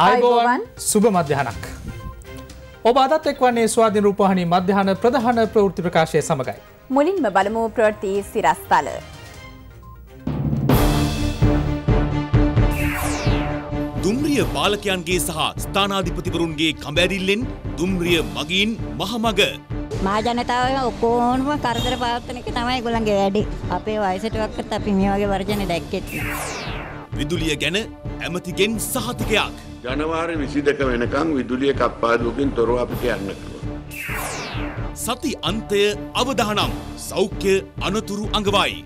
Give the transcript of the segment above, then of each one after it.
අයිබෝවන් සුභ මධ්‍යහනක්. ඔබ අදත් එක්වන්නේ ස්වාධීන රූපහණි මධ්‍යහන ප්‍රධාන ප්‍රවෘත්ති ප්‍රකාශය සමඟයි. මුලින්ම බලමු ප්‍රවෘත්ති සිරස්තල. දුම්රිය පාලකයන්ගේ සහ ස්ථානාධිපතිවරුන්ගේ කඹැරිල්ලෙන් දුම්රිය මගින් මහමග මහජනතාව ඔක්කෝන්ම කරදර පාත්තනක තමයි ගොළන්ගේ වැඩි අපේ වයිසටුවක්කත් අපි මේ වගේ වර්ජන දැක්කෙත්. විදුලිය ගැන ඇමතිගෙන් සහතිකයක්. ජනවාරි විසි දෙක වෙනකං විදුලිය කප්පාදුවකින් තොරව අපිට යන්න සති අන්තය අවදානම් සෞඛ්‍ය අනතුරු අඟවයි.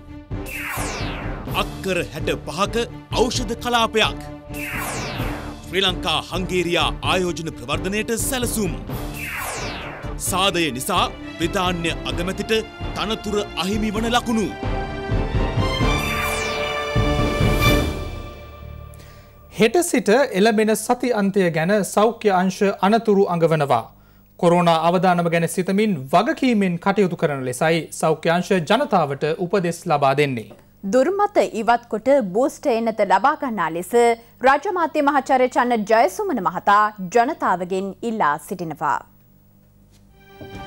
අක්කර හැට පහක ඖෂධ කලාපයක්. ශ්‍රී ලංකා හංගේරයා ආයෝජන ප්‍රවර්ධනයට සැලසුම්. සාදය නිසා ප්‍රධාන්‍ය අගමැතිට තනතුර අහිමි වන ලකුණු. හෙට සිට එළබෙන සති අන්තය ගැන සෞඛ්‍ය අංශ අනතුරු අඟවනවා. කොරෝනා අවධානම ගැන සිතමින් වගකීමෙන් කටයුතු කරන ලෙසයි සෞඛ්‍යංශ ජනතාවට උපදෙස් ලබා දෙන්නේ. දුර්මත ඉවත්කොට බූස්ට එන්නත ලබාගන්නා ලෙස රාජමාත්‍ය මහචාර්ය චන්න ජයසුමන මහතා ජනතාවගෙන් ඉල්ලා සිටිනවා. Thank you.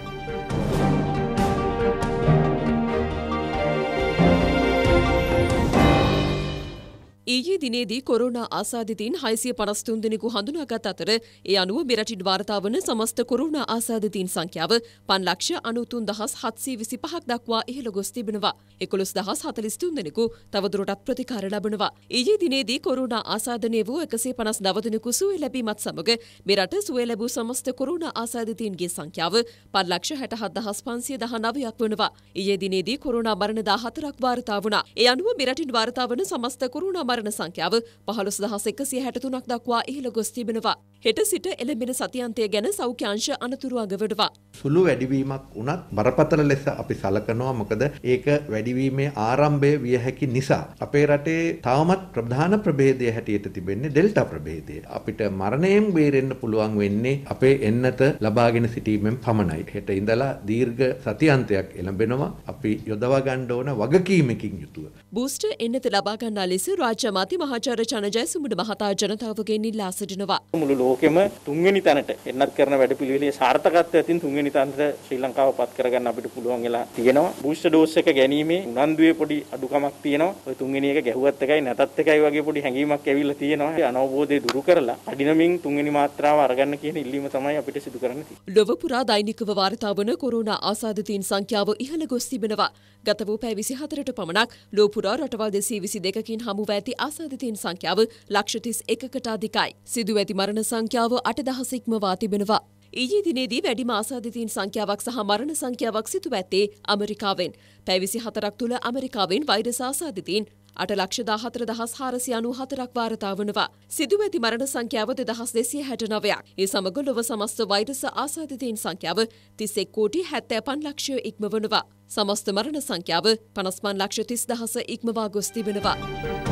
ඊයේ දිනේදී කොරෝනා ආසාදිතයින් 653 දෙනෙකු හඳුනාගත් අතර ඒ අනුව මෙරටින් වාර්තා වන සමස්ත කොරෝනා ආසාදිතයින් සංඛ්‍යාව 5,013,725ක් දක්වා ඉහළ ගොස් තිබෙනවා. 11,043 දෙනෙකු තවදුරටත් ප්‍රතිකාර ලබනවා. ඊයේ දිනේදී කොරෝනා ආසාදනය වූ 159 දෙනෙකු සුවය ලැබීමත් සමග මෙරට සුවය ලැබූ සමස්ත කොරෝනා ආසාදිතයින්ගේ සංඛ්‍යාව 5,67,519ක් වනවා. ඊයේ දිනේදී කොරෝනා මරණ 14ක් වාර්තා වුණා. ඒ අනුව මෙරටින් වාර්තා වන සමස්ත කොරෝනා මරණ සංඛ්‍යාව පහළොස් දහස එකසිය හැටතුනක් දක්වා ඉහළ ගොස් තිබෙනවා. හෙට සිට එළඹෙන සතියන්තය ගැන සෞඛ්‍යංශ අනතුරු අගවඩවා. සුළු වැඩිවීමක් වුණත් බරපතල ලෙස අපි සලකනවා මොකද ඒක වැඩිවීමේ ආරම්භය විය හැකි නිසා. අපේ රටේ තවමත් ප්‍රධාන ප්‍රභේදය හැටියට තිබෙන්නේ ඩෙල්ටා ප්‍රභේදය. අපිට මරණයෙන් බේරෙන්න පුළුවන් වෙන්නේ අපේ එන්නත ලබාගෙන සිටීමෙන් පමණයි. හෙට ඉඳලා දීර්ඝ සතියන්තයක් එළඹෙනවා. අපි යොදවා ගන්න ඕන වගකීමකින් යුතුව. බූස්ටර් එන්නත ලබා ගන්නා ලෙස රාජ්‍ය විපක්ෂ මති මහාචාර්ය චනජයසුමඩ මහතා ජනතාවගෙන් ඉල්ලා සිටිනවා. මුළු ලෝකෙම තුන්වෙනි තැනට එන්නත් කරන වැඩපිළිවෙලේ සාර්ථකත්වය අතින් තුන්වෙනි තැනට ශ්‍රී ලංකාව පත් කරගන්න අපිට පුළුවන් වෙලා තියෙනවා. බූස්ටර් ඩෝස් එක ගැනීමේ උනන්දුවේ පොඩි අඩුකමක් තියෙනවා. ඔය තුන්වෙනි එක ගැහුවත් එකයි නැතත් එකයි වගේ පොඩි හැඟීමක් ඇවිල්ලා තියෙනවා. ඒ අනවබෝධය දුරු කරලා අඩිනමින් තුන්වෙනි මාත්‍රාව අරගන්න කියන ඉල්ලීම තමයි අපිට සිදු කරන්න තියෙන්නේ. ලොව පුරා දෛනිකව වාර්තා වන කොරෝනා ආසාදිතයින් සංඛ්‍යාව ඉහළ ගොස් තිබෙනවා. ගත වූ පැය 24ට පමණක් ලෝපුරා රටවල් දෙසී විසි දෙකින් හමුව ඇති ඇති අසාධිතීන් සංඛ්‍යාව ලක්ෂතිස් එකකට අධිකයි. සිදු ඇති මරණ සංඛ්‍යාව අටදහසෙක්මවා තිබෙනවා. ඊයේ දිනේදී වැඩිම ආසාධිතීන් සංඛ්‍යාවක් සහ මරණ සංඛ්‍යාවක් සිදු ඇත්තේ ඇමරිකාවෙන්. පැය 24ක් තුල ඇමරිකාවෙන් වෛරස ආසාධිතීන් අට ලක්ෂ දාහතර දහස් හාරසි අනු හතරක් වාර්තාවනවා. සිදුව ඇති මරණ සංඛ්‍යාව දෙදහස් දෙසිය හැට නවයක්. ඒ සමඟ ලොව සමස්ත වෛරස ආසාධිතීන් සංඛ්‍යාව තිස්සෙක් කෝටි හැත්තෑ පන් ලක්ෂය ඉක්මවනවා. සමස්ත මරණ සංඛ්‍යාව පනස්පන් ලක්ෂ තිස් දහස ඉක්මවා ගොස් තිබෙනවා.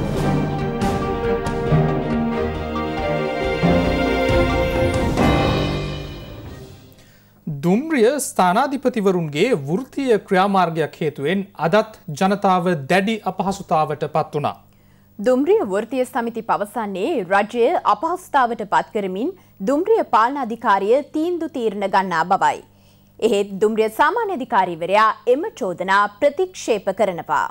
දුම්රිය ස්ථානාධිපතිවරුන්ගේ වෘතිය ක්‍රියාමාර්ගයක් හේතුවෙන් අදත් ජනතාව දැඩි අපහසුතාවට පත් වුණා. දුම්රිය වෘතිය සමිති පවසන්නේ රජය අපහසුතාවට පත් කරමින් දුම්රිය පාලනාධිකාරිය තීන්දු තීරණ ගන්නා බවයි. එහෙත් දුම්රිය සාමාන්‍ය අධිකාරීවරයා එම චෝදනා ප්‍රතික්ෂේප කරනවා.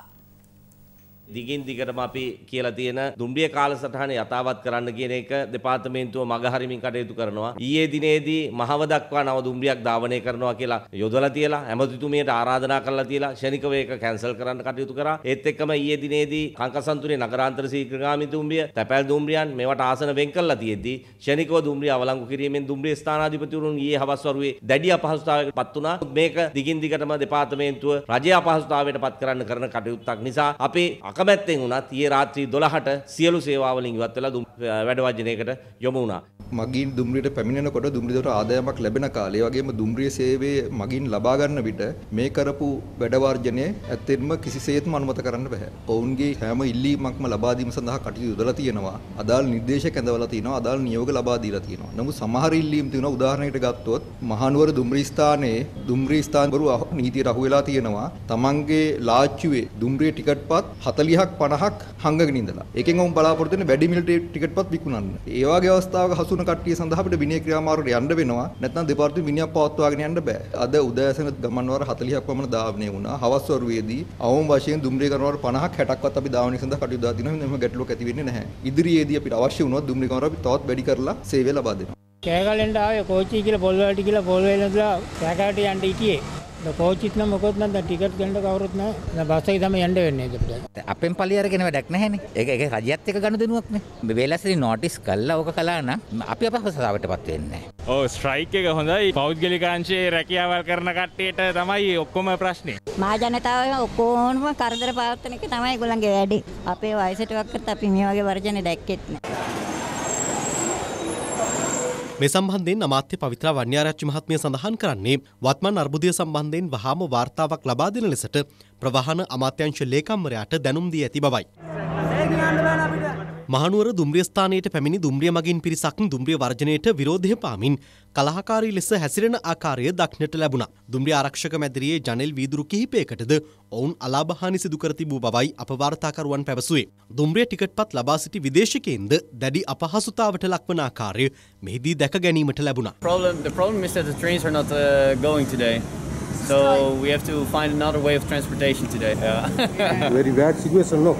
දිගින් දිගටම අපි කියලා තියෙන දුම්රිය කාලසටහන යථාවත් කරන්න කියන එක දෙපාර්තමේන්තුව මගහරිමින් කටයුතු කරනවා. ඊයේ දිනේදී මහව දක්වා නව දුම්රියක් ධාවනය කරනවා කියලා යොදලා තියලා ඇමතිතුමියට ආරාධනා කරලා තියලා ශනිකව ඒක කැන්සල් කරන්න කටයුතු කරා. ඒත් එක්කම ඊයේ දිනේදී කංකසන්තුරේ නගරාන්තර සීඝ්‍රගාමී දුම්රිය, තැපැල් දුම්රියන් මේවට ආසන වෙන් කරලා තියෙද්දී ශනිකව දුම්රිය අවලංගු කිරීමෙන් දුම්රිය ස්ථානාධිපතිවරුන් ඊයේ හවස් වරුවේ දැඩි අපහසුතාවයකට පත් වුණා. මේක දිගින් දිගටම දෙපාර්තමේන්තුව රජය අපහසුතාවයට පත් කරන්න කරන කටයුත්තක් නිසා අපේ අකමැත්තෙන් වුණත් ඊයේ රාත්‍රී 12ට සියලු සේවාවලින් ඉවත් වෙලා දුම් වැඩ වර්ජනයකට යොමු වුණා. මගින් දුම්රියට පැමිණෙනකොට දුම්රියට ආදායමක් ලැබෙන කාලේ වගේම දුම්රිය සේවයේ මගින් ලබා ගන්න විට මේ කරපු වැඩ වර්ජනය ඇත්තෙන්ම කිසිසේත්ම අනුමත කරන්න බෑ. ඔවුන්ගේ හැම ඉල්ලීමක්ම ලබා දීම සඳහා කටයුතු යොදලා තියෙනවා. අදාළ නිර්දේශ කැඳවලා තියෙනවා. අදාළ නියෝග ලබා දීලා තියෙනවා. නමුත් සමහර ඉල්ලීම් තියෙනවා උදාහරණයකට ගත්තොත් මහනුවර දුම්රිය ස්ථානයේ දුම්රිය ස්ථාන බරු නීතියට අහු වෙලා තියෙනවා. තමන්ගේ ලාච්චුවේ දුම්රිය ටිකට් පත් 40ක් 50ක් හංගගෙන ඉඳලා. ඒකෙන් ඔවුන් බලාපොරොත්තු වෙන්නේ වැඩි මිලට ටිකට් පිටපත් විකුණන්න. ඒ වගේ අවස්ථාවක හසුන කට්ටිය සඳහා අපිට විනය ක්‍රියාමාර්ගයට යන්න වෙනවා. නැත්නම් දෙපාර්තමේන්තුව විනයක් පවත්වාගෙන යන්න බෑ. අද උදෑසන ගමන් වාර 40ක් වමන ධාවනය වුණා. හවස් වරුවේදී අවම වශයෙන් දුම්රිය ගමන් වාර 50ක් 60ක්වත් අපි ධාවනය සඳහා කටයුතු දා දිනවා. එහෙනම් ගැටලුවක් ඇති වෙන්නේ නැහැ. ඉදිරියේදී අපිට අවශ්‍ය වුණොත් දුම්රිය ගමන් වාර අපි තවත් වැඩි කරලා සේවය ලබා දෙනවා. කෑගලෙන්ට ආවේ කෝච්චි කියලා පොල්වලට කියලා පොල්වලට කෑගලට යන්න හිටියේ. කෝචිත් නම් මොකොත් නම් දැන් ටිකට් ගන්න කවුරුත් නැහැ. දැන් බස් එකේ තමයි යන්න වෙන්නේ අපිට. අපෙන් පලිය අරගෙන වැඩක් නැහැනේ. ඒක ඒක රජයත් එක්ක ගනුදෙනුවක් නේ. වේලස්සලි නෝටිස් කළා ඕක කළා නම් අපි අපහසුතාවටපත් වෙන්නේ නැහැ. ඕ ස්ට්‍රයික් එක හොඳයි. පෞද්ගලික අංශයේ රැකියාවල් කරන කට්ටියට තමයි ඔක්කොම ප්‍රශ්නේ. මහා ජනතාව ඔක්කොම කරදර පවත්වන එක තමයි ඒගොල්ලන්ගේ වැඩේ. අපේ වයසට වක්කත් අපි මේ වගේ වර්ජන දැක්කෙත් නැහැ. මේ සම්බන්ධයෙන් අමාත්‍ය පවිත්‍රා වන්‍යාරච්චි මහත්මිය සඳහන් කරන්නේ වත්මන් අර්බුදය සම්බන්ධයෙන් වහාම වාර්තාවක් ලබා දෙන ලෙසට ප්‍රවාහන අමාත්‍යංශ ලේකම්වරයාට දැනුම් දී ඇති බවයි. මහනුවර දුම්රිය ස්ථානයට පැමිණි දුම්රිය මගින් පිරිසක් දුම්රිය වර්ජනයට විරෝධය පාමින් කලහකාරී ලෙස හැසිරෙන ආකාරය දක්නට ලැබුණා. දුම්රිය ආරක්ෂක මැදිරියේ ජනෙල් වීදුරු කිහිපයකටද ඔවුන් අලාභහානි සිදු කර තිබූ බවයි අපවාර්තාකරුවන් පැවසුවේ. දුම්රිය ටිකට්පත් ලබා සිටි විදේශිකයින්ද දැඩි අපහසුතාවට ලක්වන ආකාරය මෙහිදී දැක ගැනීමට ලැබුණා. Problem the problem is that the trains are not uh, going today. So we have to find another way of transportation today. Yeah. Very bad situation, no.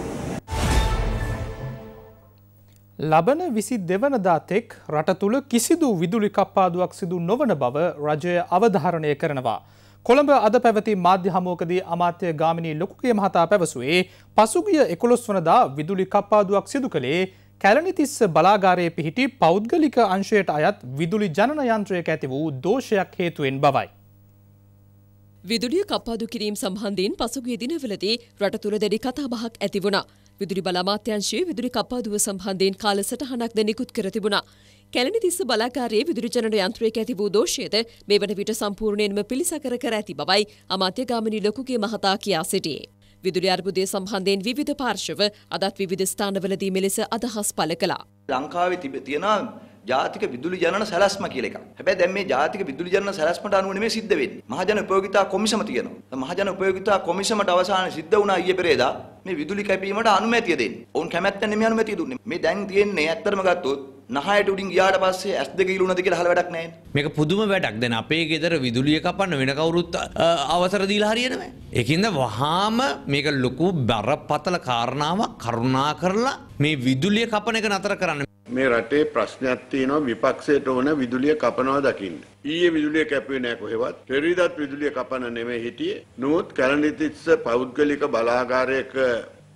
ලබන විසි දෙවනදා තෙක් රට තුළ කිසිදු විදුලි කප්පාදුවක් සිදු නොවන බව රජය අවධාරණය කරනවා. කොළඹ අද පැවති මාධ්‍ය හමෝකදී අමාත්‍ය ගාමිණී ලොකුගේ මහතා පැවසුවේ පසුගිය එකොළොස් වනදා විදුලි කප්පාදුවක් සිදු කළේ කැලනිතිස්ස බලාගාරයේ පිහිටි පෞද්ගලික අංශයට අයත් විදුලි ජනයන්ත්‍රයක ඇති වූ දෝෂයක් හේතුවෙන් බවයි. විදුලිය කප්පාදු කිරීම් සම්බන්ධයෙන් පසුගිය දිනවලදී රට තුළ දැඩි කතාබහක් ඇති වුණා. විදුලි බල අමාත්‍යාංශයේ විදුලි කප්පාදුව සම්බන්ධයෙන් කාලසටහනක්ද නිකුත් කර තිබුණා. කැලණිතිස්ස බලාගාරයේ විදුලි ජනන යන්ත්‍රයක ඇති වූ දෝෂයද මේ වන විට සම්පූර්ණයෙන්ම පිළිසකර කර ඇති බවයි අමාත්‍ය ගාමිණී ලොකුගේ මහතා කියා සිටියේ. විදුලි අර්බුදය සම්බන්ධයෙන් විවිධ පාර්ශව අදත් විවිධ ස්ථානවලදී මෙලෙස අදහස් පළ කළා. ලංකාවේ තියෙන ජාතික විදුලි ජනන සැලැස්ම කියලා එකක්. හැබැයි දැන් මේ ජාතික විදුලි ජනන සැලැස්මට අනුව නෙමෙයි සිද්ධ වෙන්නේ. මහජන උපයෝගිතා කොමිසම තියෙනවා. මහජන උපයෝගිතා කොමිසමට අවසානයේ සිද්ධ වුණා ඊයේ පෙරේදා මේ විදුලි කැපීමට අනුමැතිය දෙන්නේ. ඔවුන් කැමැත්ත නෙමෙයි අනුමැතිය දුන්නේ. මේ දැන් තියෙන්නේ ඇත්තම ගත්තොත් නහයට උඩින් ගියාට පස්සේ ඇස් දෙක ඉලුණාද කියලා අහලා වැඩක් නැහැ. මේක පුදුම වැඩක්. දැන් අපේ ගෙදර විදුලිය කපන්න වෙන කවුරුත් අවසර දීලා හරියන්නේ නැහැ. ඒකින්ද වහාම මේක ලොකු බරපතල කාරණාවක් කරුණා කරලා මේ විදුලිය කපන එක නතර කරන්න. මේ රටේ ප්‍රශ්නයක් තියෙනවා විපක්ෂයට ඕන විදුලිය කපනවා දකින්න. ඊයේ විදුලිය කැපුවේ නැහැ කොහෙවත්. පෙරේදාත් විදුලිය කපන නෙමෙයි හිටියේ. නමුත් කැලණිතිස්ස පෞද්ගලික බලාගාරයක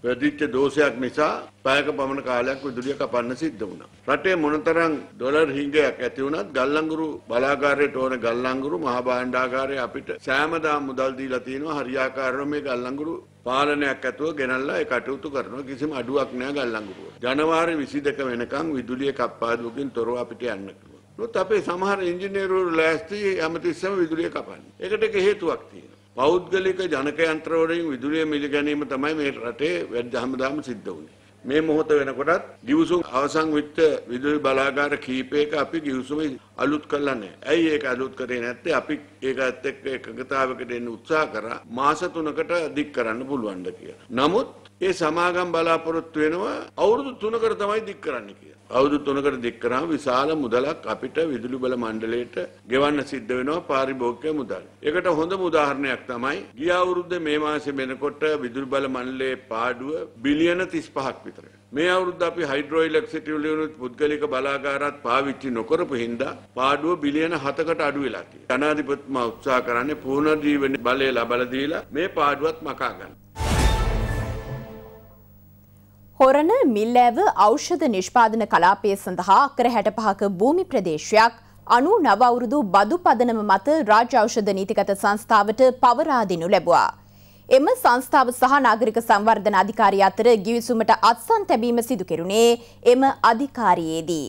වැඩිච්ච දෝෂයක් නිසා පැයක පමණ කාලයක් විදුලිය කපන්න සිද්ධ වුණා. රටේ මොනතරම් ඩොලර් හිඟයක් ඇති වුණත් ගල්ලංගුරු බලාගාරයට ඕන ගල්ලංගුරු මහා භාණ්ඩාගාරය අපිට සෑමදාම මුදල් දීලා තිනවා හරියාකාරව මේ ගල්ලංගුරු පාලනයක් ඇතුව ගෙනල්ලා ඒ කටයුතු කරනවා කිසිම අඩුවක් නෑ ගල්ලංගුව. ජනවාරි 22 වෙනකන් විදුලිය කප්පාදුවකින් තොරව අපිට යන්න කිව්වා. නමුත් අපේ සමහර ඉංජිනේරුවෝ ලෑස්ති හැමතිස්සෙම විදුලිය කපන්නේ. ඒකට එක හේතුවක් තියෙනවා. පෞද්ගලික ජනක යන්ත්‍රවලින් විදුලිය මිලගැනීම තමයි මේ රටේ වැඩි හැමදාම සිද්ධ වුනේ. මේ මොහොත වෙනකොටත් ගිවිසුම් අවසන් වෙච්ච විදුලි බලාගාර කීපයක අපි ගිවිසුම අලුත් කළා නැහැ. ඇයි ඒක අලුත් කරේ නැත්තේ? අපි ඒකත් එක්ක එකගතාවකට එන්න උත්සාහ කරා මාස 3කට දික් කරන්න පුළුවන් ද කියලා. නමුත් ඒ සමාගම් බලාපොරොත්තු වෙනවා අවුරුදු තුනකට තමයි දික් කරන්න කියලා. අවුරුදු තුනකට දික් කරාම විශාල මුදලක් අපිට විදුලි බල මණ්ඩලයට ගෙවන්න සිද්ධ වෙනවා පාරිභෝගික මුදල්. ඒකට හොඳම උදාහරණයක් තමයි ගිය අවුරුද්දේ මේ මාසේ වෙනකොට විදුලි බල මණ්ඩලයේ පාඩුව බිලියන 35ක් විතරයි. මේ අවුරුද්ද අපි හයිඩ්‍රෝ ඉලෙක්ට්‍රිසිටි වල උණුත් පුද්ගලික බලාගාරات පාවිච්චි නොකරපු හින්දා පාඩුව බිලියන 7කට අඩු වෙලා තියෙනවා. ජනාධිපතිතුමා උත්සාහ කරන්නේ පුනර්ජීවන බලය ලබා දීලා මේ පාඩුවත් මකා ගන්න. කොරණ මිල්ලෑව ඖෂධ නිෂ්පාදන කලාපය සඳහා කර හැට පහක භූමි ප්‍රදේශයක් අනු නවවුරුදු බදු පදනම මත රාජ ඖෂධ නීතිගත සංස්ථාවට පවරාදිනු ලැබවා. එම සංස්ථාව සහ නාගරික සංවර්ධන අධිකාරී අතර ගිවිසුමට අත්සන් තැබීම සිදු කෙරුණේ එම අධිකාරියේදී.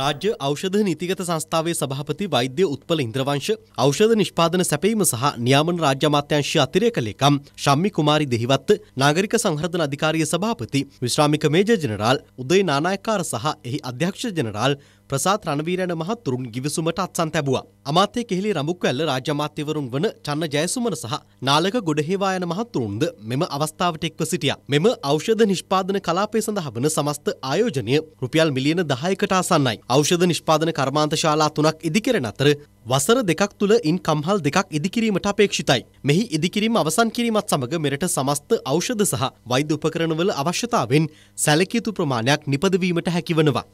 රාජ්‍ය ඖෂධ නීතිගත සංස්ථාවේ සභාපති වෛද්‍ය උත්පල ඉන්ද්‍රවංශ ඖෂධ නිෂ්පාදන සැපයීම සහ නියාමන රාජ්‍ය අමාත්‍යාංශයේ අතිරේක ලේකම් ශම්මි කුමාරි දෙහිවත්ත නාගරික සංවර්ධන අධිකාරිය සභාපති විශ්‍රාමික මේජර් ජෙනරාල් උදේ නානායක්කාර සහ එහි අධ්‍යක්ෂ ජෙනරාල් ප්‍රසාත් රණවීරයන මහතුරුන් ගිවිසුමට අත්සන් තැබුවා. අමාත්‍ය කෙහෙලි රඹුක්වැල්ල රාජ්‍ය අමාත්‍යවරුන් වන චන්න ජයසුමන සහ නාලක ගොඩහේවායන මහතුරුන්ද මෙම අවස්ථාවට එක්ව සිටියා. මෙම ඖෂධ නිෂ්පාදන කලාපය සඳහා වන සමස්ත ආයෝජනය රුපියල් මිලියන 10කට ආසන්නයි. ඖෂධ නිෂ්පාදන කර්මාන්ත ශාලා තුනක් ඉදිකරන අතර වසර දෙකක් තුළ ඉන් කම්හල් දෙකක් ඉදිකිරීමට අපේක්ෂිතයි. මෙහි ඉදිකිරීම අවසන් කිරීමත් සමඟ මෙරට සමස්ත ඖෂධ සහ වෛද්‍ය උපකරණවල අවශ්‍යතාවෙන් සැලකියතු ප්‍රමාණයක් නිපදවීමට හැකිවනවා.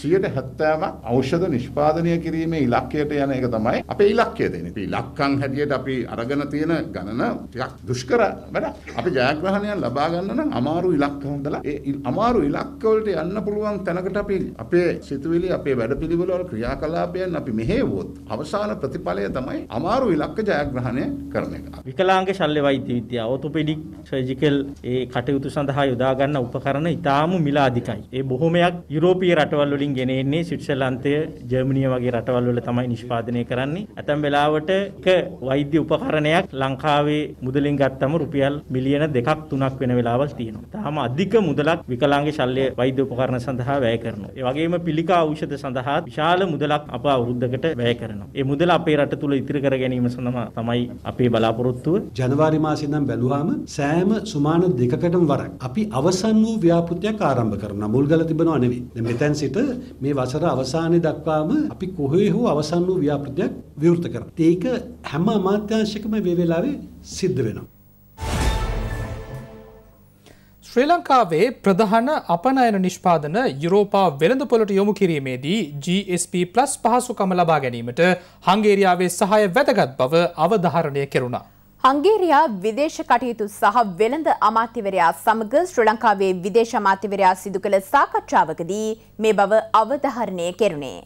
සියයට හැත්තෑමක් ඖෂධ නිෂ්පාදනය කිරීමේ ඉලක්කයට යන එක තමයි අපේ ඉලක්කය දෙන්නේ. ඉතින් ඉලක්කම් හැටියට අපි අරගෙන තියෙන ගණන ටිකක් දුෂ්කර වැඩක්. අපි ජයග්‍රහණයක් ලබා ගන්න නම් අමාරු ඉලක්ක හොඳලා ඒ අමාරු ඉලක්ක වලට යන්න පුළුවන් තැනකට අපි අපේ සිතුවිලි අපේ වැඩපිළිවෙල වල ක්‍රියාකලාපයන් අපි මෙහෙවුවොත් අවසාන ප්‍රතිඵලය තමයි අමාරු ඉලක්ක ජයග්‍රහණය කරන එක. විකලාංග ශල්‍ය වෛද්‍ය විද්‍යාව ඔතොපෙඩික් සර්ජිකල් ඒ කටයුතු සඳහා යොදා ගන්න උපකරණ ඉතාම මිල අධිකයි. ඒ බොහොමයක් යුරෝපීය රටවල් වලින් වලින් ගෙන එන්නේ ස්විට්සර්ලන්තය, ජර්මනිය වගේ රටවල් වල තමයි නිෂ්පාදනය කරන්නේ. ඇතැම් වෙලාවට එක වෛද්‍ය උපකරණයක් ලංකාවේ මුදලින් ගත්තම රුපියල් මිලියන 2ක් 3ක් වෙන වෙලාවල් තියෙනවා. තාම අධික මුදලක් විකලාංග ශල්‍ය වෛද්‍ය උපකරණ සඳහා වැය කරනවා. ඒ වගේම පිළිකා ඖෂධ සඳහා විශාල මුදලක් අප අවුරුද්දකට වැය කරනවා. ඒ මුදල අපේ රට තුල ඉතිරි කර ගැනීම සඳහා තමයි අපේ බලාපොරොත්තුව. ජනවාරි මාසේ ඉඳන් බැලුවාම සෑම සුමාන දෙකකටම වරක් අපි අවසන් වූ ව්‍යාපෘතියක් ආරම්භ කරනවා. මුල්ගල තිබෙනව නෙවෙයි. මෙතෙන් සිට මේ වසර අවසානයේ දක්වාම අපි කොහේ හෝ අවසන් වූ ව්‍යාපෘතියක් විවෘත කරනවා. ඒක හැම අමාත්‍යාංශයකම මේ වෙලාවේ සිද්ධ වෙනවා. ශ්‍රී ලංකාවේ ප්‍රධාන අපනයන නිෂ්පාදන යුරෝපා වෙළඳපොලට යොමු කිරීමේදී GSP+ පහසුකම ලබා ගැනීමට හංගේරියාවේ සහාය වැදගත් බව අවධාරණය කෙරුණා. හංගේරියා විදේශ කටයුතු සහ වෙළඳ අමාත්‍යවරයා සමග ශ්‍රී ලංකාවේ විදේශ අමාත්‍යවරයා සිදු කළ සාකච්ඡාවකදී මේ බව අවධාරණය කෙරුණේ.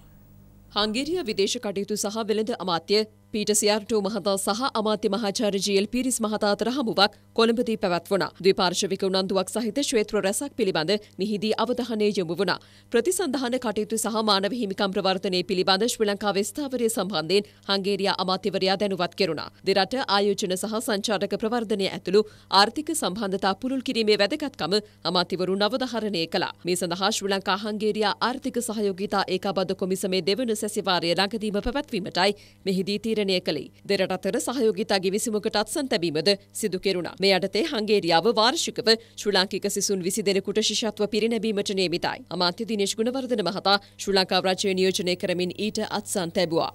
හංගේරියා විදේශ කටයුතු සහ වෙළඳ අමාත්‍ය පීට සියාර්ටෝ මහතා සහ අමාත්‍ය මහාචාර ජීල් පිරිස් මහතා අතර හමුවක් කොළඹදී පැවැත්වුණා. ද්විපාර්ශවික උනන්දුවක් සහිත ශ්වේත්‍ර රැසක් පිළිබඳ නිහිදී අවධානය යොමු වුණා. ප්‍රතිසන්ධාන කටයුතු සහ මානව හිමිකම් ප්‍රවර්තනය පිළිබඳ ශ්‍රී ලංකාවේ ස්ථාවරය සම්බන්ධයෙන් හංගේරියා අමාත්‍යවරයා දැනුවත් කෙරුණා. දෙරට ආයෝජන සහ සංචාරක ප්‍රවර්ධනය ඇතුළු ආර්ථික සම්බන්ධතා පුළුල් කිරීමේ වැදගත්කම අමාත්‍යවරුන් අවධාරණය කළා. මේ සඳහා ශ්‍රී ලංකා හංගේරියා ආර්ථික සහයෝගිතා ඒකාබද්ධ කොමිසමේ දෙවන සැසිවාරය ළඟදීම පැවැත්වීමටයි මෙහිදී තීරණය තීරණය කළේ. දෙරට අතර සහයෝගිතා ගිවිසුමකටත් සන්තැබීමද සිදු කෙරුණා. මේ යටතේ හංගේරියාව වාර්ෂිකව ශ්‍රී ලාංකික සිසුන් 20 දෙනෙකුට ශිෂ්‍යත්ව පිරිනැමීමට නියමිතයි. අමාත්‍ය දිනේෂ් ගුණවර්ධන මහතා ශ්‍රී ලංකා රාජ්‍ය නියෝජනය කරමින් ඊට අත්සන් තැබුවා.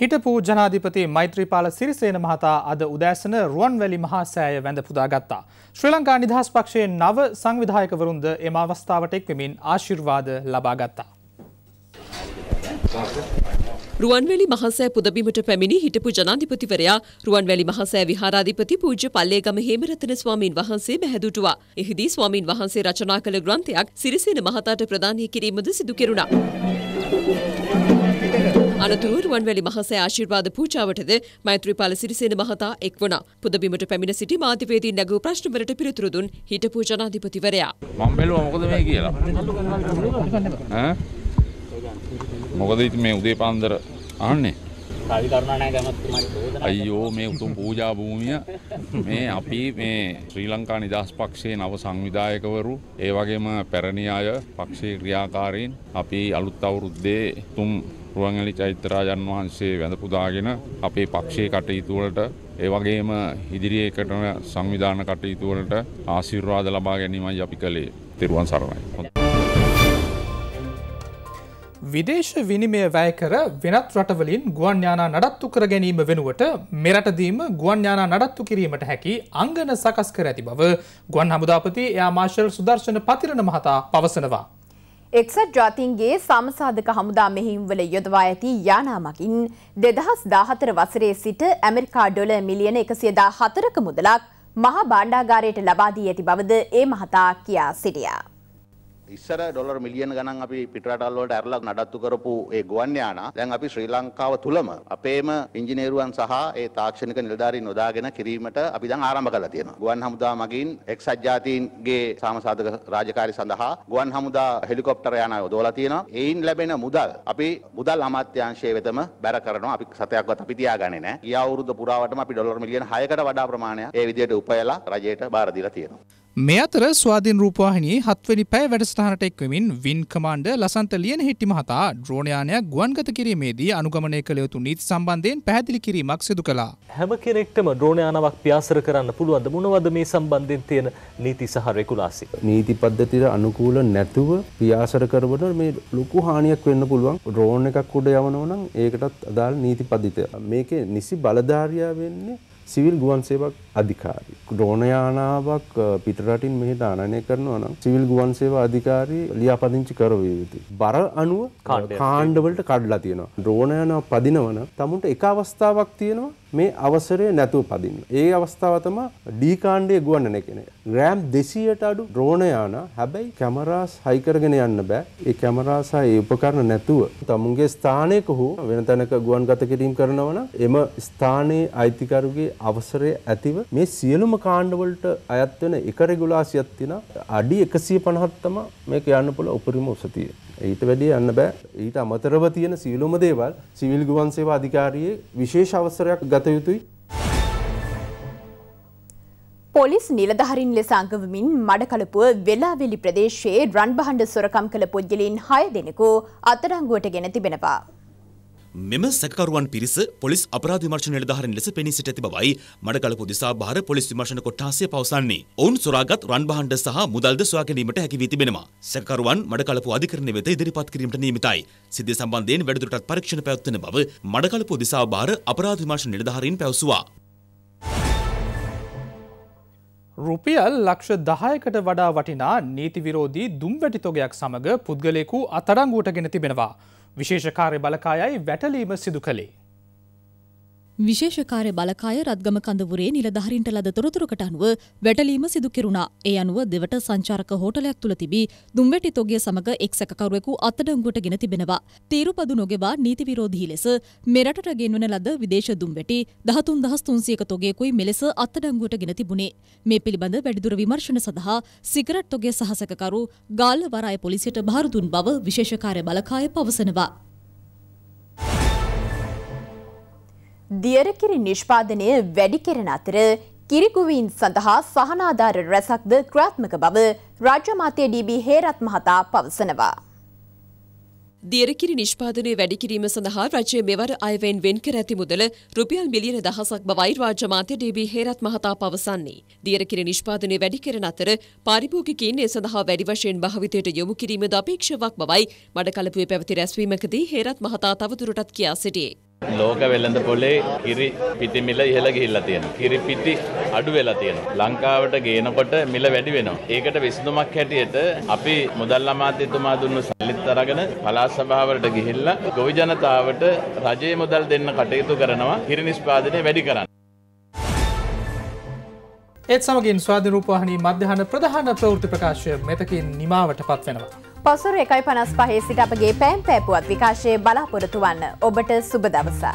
හිටපු ජනාධිපති මෛත්‍රීපාල සිරිසේන මහතා අද උදෑසන රුවන්වැලි මහා සෑය වැඳ පුදා ගත්තා. ශ්‍රී ලංකා නිදහස් පක්ෂයේ නව සංවිධායකවරුන්ද එම අවස්ථාවට එක්වෙමින් ආශිර්වාද ලබා ගත්තා. රුවන්වැලි මහසෑ පුදබිමට පැමිණි හිටපු ජනාධිපතිවරයා රුවන්වැලි මහසෑ විහාරාධිපති පූජ්‍ය පල්ලේගම හේමරතන ස්වාමීන් වහන්සේ බැහැදුටුවා. එහිදී ස්වාමීන් වහන්සේ රචනා කළ ග්‍රන්ථයක් සිරිසේන මහතාට ප්‍රදානය කිරීමද සිදු කෙරුණා. අනතුරුව රුවන්වැලි මහසෑ ආශිර්වාද පූජාවටද මෛත්‍රීපාල සිරිසේන මහතා එක්වුණා. පුදබිමට පැමිණ සිටි මාධ්‍යවේදීන් නැගූ ප්‍රශ්නවලට පිළිතුරු දුන් හිටපු ජනාධිපතිවරයා. මම බැලුවා මොකද මේ කියලා. ඈ මොකද ඉතින් මේ උදේ පාන්දර අහන්නේ අයියෝ මේ උතුම් පූජා භූමිය මේ අපි මේ ශ්‍රී ලංකා නිදහස් පක්ෂයේ නව සංවිධායකවරු ඒ වගේම පැරණි අය පක්ෂයේ ක්‍රියාකාරීන් අපි අලුත් අවුරුද්දේ උතුම් රුවන්වැලි චෛත්‍යරාජන් වහන්සේ වැඳ පුදාගෙන අපේ පක්ෂයේ කටයුතු වලට ඒ වගේම ඉදිරියේ කරන සංවිධාන කටයුතු වලට ආශිර්වාද ලබා ගැනීමයි අපි කළේ. තෙරුවන් සරණයි. විදේශ විනිමය වැය කර වෙනත් රටවලින් ගුවන් යානා නඩත්තු කර ගැනීම වෙනුවට මෙරටදීම ගුවන් යානා නඩත්තු කිරීමට හැකි අංගන සකස් කර ඇති බව ගුවන් හමුදාපති එයා මාශල් සුදර්ශන පතිරණ මහතා පවසනවා. එක්සත් ජාතින්ගේ සමසාධක හමුදා මෙහිම්වල යොදවා ඇති යානාමකින් දෙදහස් දාහතර වසරේ සිට ඇමරිකා ඩොල මිලියන එකසියදා හතරක මුදලක් මහා බාණ්ඩාගාරයට ලබාදී ඇති බවද ඒ මහතා කියා සිටියා. ඉස්සර ඩොලර් මිලියන ගණන් අපි පිටරටල් වලට ඇරලා නඩත්තු කරපු ඒ ගුවන් යානා දැන් අපි ශ්‍රී ලංකාව තුලම අපේම ඉංජිනේරුවන් සහ ඒ තාක්ෂණික නිලධාරීන් යොදාගෙන කිරීමට අපි දැන් ආරම්භ කරලා තියෙනවා. ගුවන් හමුදා මගින් එක්සත් ජාතීන්ගේ සාමසාධක රාජකාරි සඳහා ගුවන් හමුදා හෙලිකොප්ටර යානා යොදවලා තියෙනවා. එයින් ලැබෙන මුදල් අපි මුදල් අමාත්‍යාංශයේ වෙතම බැර කරනවා. අපි සතයක්වත් අපි තියාගන්නේ නැහැ. ගිය අවුරුද්ද පුරාවටම අපි ඩොලර් මිලියන 6කට වඩා ප්‍රමාණයක් ඒ විදිහට උපයලා රජයට බාර දීලා තියෙනවා. මේ අතර ස්වාධීන් රූපවාහිනයේ හත්වනි පැය වැඩසටහනට එක්වමින් වින් කමාන්ඩ ලසන්ත ලියන හිට්ටිම හතා ද්‍රෝණයානයක් ගුවන්ගත කිරීමේදී අනුගමනය කළ යුතු නීති සම්බන්ධයෙන් පැහැදිලි කිරීමක් සිදු කළා. හැම කෙනෙක්ටම ද්‍රෝණයානාවක් පියාසර කරන්න පුළුවන්ද මොනවද මේ සම්බන්ධයෙන් තියෙන නීති සහ රෙගුලාසි? නීති පද්ධතියට අනුකූල නැතුව පියාසර කරවන මේ ලොකු හානියක් වෙන්න පුළුවන්. ඩ්‍රෝන් එකක් උඩ යවනවා නම් ඒකටත් අදාළ නීති පද්ධතිය. මේකේ නිසි බලධාරියා වෙන්නේ සිවිල් ගුවන් සේවක අධිකාරී. ඩ්‍රෝන යානාවක් පිටරටින් මෙහි දානනය කරනවා නම් සිවිල් ගුවන් සේවා අධිකාරී ලියාපදිංචි කරවිය යුතුයි. බර අනුව කාණ්ඩවලට කඩලා තියෙනවා. ඩ්‍රෝන යානාව පදිනවන තමුන්ට එක අවස්ථාවක් තියෙනවා මේ අවසරය නැතුව පදින්න. ඒ අවස්ථාව තමයි ඩී කාණ්ඩයේ ගුවන්නන කෙන. ග්‍රෑම් 200ට අඩු ඩ්‍රෝන යානා හැබැයි කැමරාස් හයි කරගෙන යන්න බෑ. ඒ කැමරාස් හා ඒ උපකරණ නැතුව තමුන්ගේ ස්ථානයක හෝ වෙන තැනක ගුවන් ගත කිරීම කරනවා නම් එම ස්ථානයේ අයිතිකරුගේ අවසරය ඇතිව මේ සියලුම කාණ්ඩවලට අයත් වෙන එක රෙගුලාසියක් තියෙනවා. අඩි 150ක් තම මේක යන්න පුළුවන් උපරිම උසතිය. ඊට වැඩිය යන්න බෑ. ඊට අමතරව තියෙන සියලුම දේවල් සිවිල් ගුවන් සේවා අධිකාරියේ විශේෂ අවසරයක් ගත යුතුයි. පොලිස් නිලධහරින් ලෙස අඟවමින් මඩකලපුව වෙලාවෙලි ප්‍රදේශයේ රන්බහණ්ඩ සොරකම් කළ පුද්ගලීන් හය දෙනෙකු අතරංගුවට ගෙන තිබෙනවා. මෙම සැකකරුවන් පිරිස පොලිස් අපරාධ විමර්ශන නිලධාරීන් ලෙස පෙනී සිට ඇති බවයි මඩකලපු දිසා බහර පොලිස් විමර්ශන කොට්ටාසය පවසන්නේ. ඔවුන් සොරාගත් රන් භාණ්ඩ සහ මුදල්ද සොයා ගැනීමට හැකි වී තිබෙනවා. සැකකරුවන් මඩකලපු අධිකරණය වෙත ඉදිරිපත් කිරීමට නියමිතයි. සිද්ධිය සම්බන්ධයෙන් වැඩිදුරටත් පරීක්ෂණ පැවැත්වෙන බව මඩකලපු දිසා බහර අපරාධ විමර්ශන නිලධාරීන් පැවසුවා. රුපියල් ලක්ෂ දහයකට වඩා වටිනා නීති විරෝධී දුම්වැටි තොගයක් සමඟ පුද්ගලයෙකු අතරංගුවට ගෙන තිබෙනවා. විශේෂ කාර්ය බලකායයි වැටලීම සිදු කළේ. විශේෂකාරය බලකාය රත්ගම කඳවුරේ නිලධහරින්ට ලද තොරතුරකට අනුව වැටලීම සිදු කෙරුණා. ඒ අනුව දෙවට සංචාරක හෝටලයක් තුළ තිබී දුම්වැටි තොගිය සමඟ එක් සැකකරුවෙකු අත්තඩංගුවට ගෙන තිබෙනවා. තීරුපදු නොගෙවා නීතිවිරෝධී ලෙස මෙරටට ගෙන්වන ලද විදේශ දුම්වැටි දහතුන් දහස් තුන්සියක තොගයකුයි මෙලෙස අත්තඩංගුවට ගෙන තිබුණේ. මේ පිළිබඳ වැඩිදුර විමර්ශන සඳහා සිගරට් තොගේ සහ සැකකරු ගාල්ල වරාය පොලිසියට භාරදුන් බව විශේෂකාරය බලකාය පවසනවා. දියරකිරි නිෂ්පාදනය වැඩි කෙරෙන අතර කිරිකුවීන් සඳහා සහනාධාර රැසක්ද ක්‍රාත්මක බව රාජ්‍ය මාතය ඩීබී හේරත් මහතා පවසනවා. දියරකිරි නිෂ්පාදනය වැඩිකිරීම සඳහා රජය මෙවර අයවෙන් වෙන් කර ඇති මුදල රුපියල් මිලියන දහසක් බවයි රාජ්‍ය මාතය ඩීබී හේරත් මහතා පවසන්නේ. දියරකිරි නිෂ්පාදනය වැඩි කරන අතර පාරිභෝගිකයින් ඒ සඳහා වැඩි වශයෙන් භාවිතයට යොමු කිරීමද අපේක්ෂාවක් බවයි මඩකලපුවේ පැවති රැස්වීමකදී හේරත් මහතා තවදුරටත් කියා සිටියේ. ලෝක වෙළඳ පොලේ කිරි පිටි මිල ඉහළ ගිහිල්ලා තියෙනවා. කිරි පිටි අඩු වෙලා තියෙනවා. ලංකාවට ගේනකොට මිල වැඩි වෙනවා. ඒකට විසඳුමක් හැටියට අපි මුදල් අමාත්‍යතුමා දුන්න සල්ලිත් අරගෙන පළාත් සභාවලට ගිහිල්ලා ගොවි ජනතාවට රජයේ මුදල් දෙන්න කටයුතු කරනවා. කිරි නිෂ්පාදනය වැඩි කරන්න. ඒත් සමගින් ස්වාධ රූපවාහනී මධ්‍යහන ප්‍රධාන ප්‍රවෘත්ති ප්‍රකාශය මෙතකින් නිමාවට පත්වෙනවා. පසුර එකයි පනස් පහේ සිට අපගේ පෑම් පෑපුවත් විකාශයේ බලාපොරොතුවන්න ඔබට සුබ දවසා.